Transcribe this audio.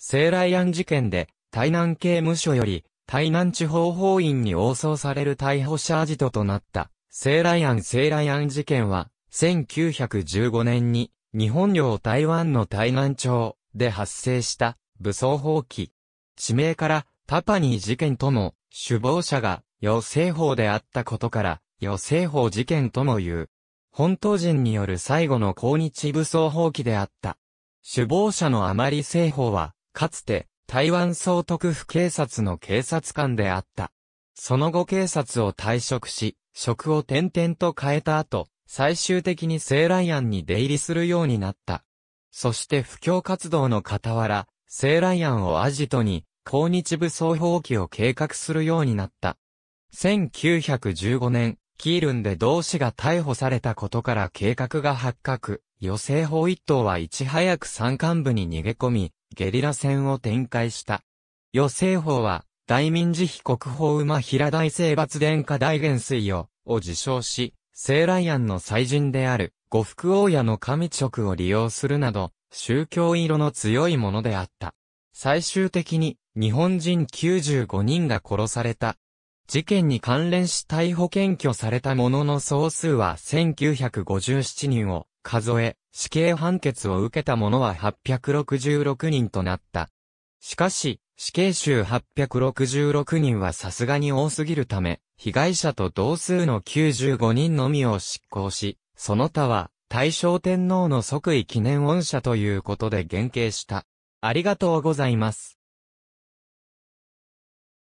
西来案事件で、台南刑務所より、台南地方法院に応送される逮捕者アジトとなった、西来案西来案事件は、1915年に、日本領台湾の台南町で発生した武装放棄。地名からタパニー事件とも、首謀者が予生法であったことから、予生法事件とも言う。本島人による最後の抗日武装放棄であった。首謀者のあまり政法は、かつて、台湾総督府警察の警察官であった。その後警察を退職し、職を転々と変えた後、最終的に西来庵に出入りするようになった。そして布教活動の傍ら、西来庵をアジトに、抗日武装蜂起を計画するようになった。1915年、キールンで同志が逮捕されたことから計画が発覚、予生法一党はいち早く山間部に逃げ込み、ゲリラ戦を展開した。余政法は、大民寺非国法馬平大聖伐殿下大元帥を、を自称し、聖来庵の祭神である、呉服王屋の神職を利用するなど、宗教色の強いものであった。最終的に、日本人95人が殺された。事件に関連し逮捕検挙された者の総数は1957人を数え、死刑判決を受けた者は866人となった。しかし、死刑囚866人はさすがに多すぎるため、被害者と同数の95人のみを執行し、その他は大正天皇の即位記念恩赦ということで減刑した。ありがとうございます。